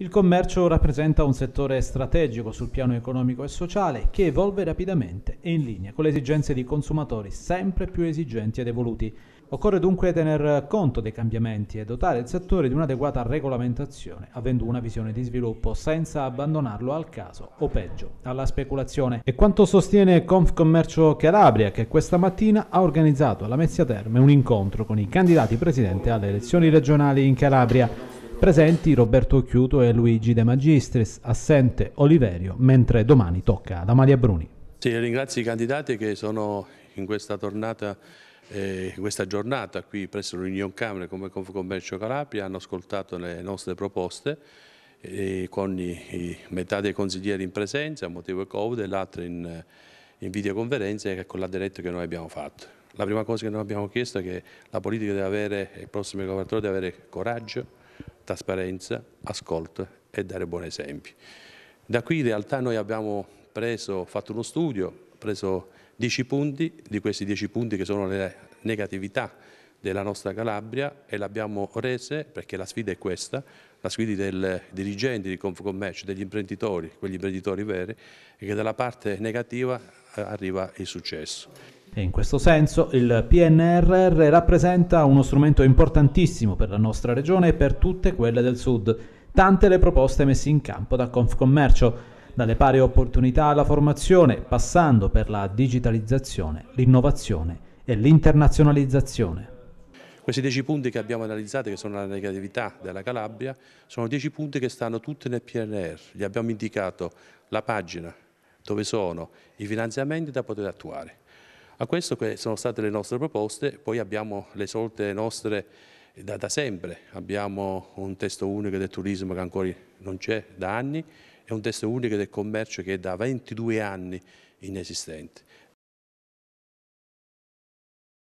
Il commercio rappresenta un settore strategico sul piano economico e sociale che evolve rapidamente e in linea con le esigenze di consumatori sempre più esigenti ed evoluti. Occorre dunque tener conto dei cambiamenti e dotare il settore di un'adeguata regolamentazione, avendo una visione di sviluppo senza abbandonarlo al caso o peggio, alla speculazione. E quanto sostiene Confcommercio Calabria che questa mattina ha organizzato alla Mezzia Terme un incontro con i candidati presidente alle elezioni regionali in Calabria. Presenti Roberto Occhiuto e Luigi De Magistris, assente Oliverio, mentre domani tocca ad Amalia Bruni. Sì, ringrazio i candidati che sono in questa tornata eh, questa giornata qui presso l'Union Camera come Confcommercio Calabria hanno ascoltato le nostre proposte eh, con i, i, metà dei consiglieri in presenza a motivo Covid e l'altro in, in, videoconferenza e con la diretta che noi abbiamo fatto. La prima cosa che noi abbiamo chiesto è che la politica deve avere, il prossimo governatore deve avere coraggio, trasparenza, ascolto e dare buoni esempi. Da qui in realtà noi abbiamo preso, fatto uno studio, preso 10 punti, di questi 10 punti che sono le negatività della nostra Calabria e l'abbiamo rese, perché la sfida è questa, la sfida dei dirigenti di Confcommercio, degli imprenditori, quegli imprenditori veri, e che dalla parte negativa eh, arriva il successo. E in questo senso il PNRR rappresenta uno strumento importantissimo per la nostra regione e per tutte quelle del sud. Tante le proposte messe in campo da Confcommercio, dalle pari opportunità alla formazione, passando per la digitalizzazione, l'innovazione e l'internazionalizzazione. Questi dieci punti che abbiamo analizzato, che sono la negatività della Calabria, sono dieci punti che stanno tutti nel PNR. Gli abbiamo indicato la pagina dove sono i finanziamenti da poter attuare. A questo sono state le nostre proposte, poi abbiamo le solite nostre da, da sempre, abbiamo un testo unico del turismo che ancora non c'è da anni e un testo unico del commercio che è da 22 anni inesistente.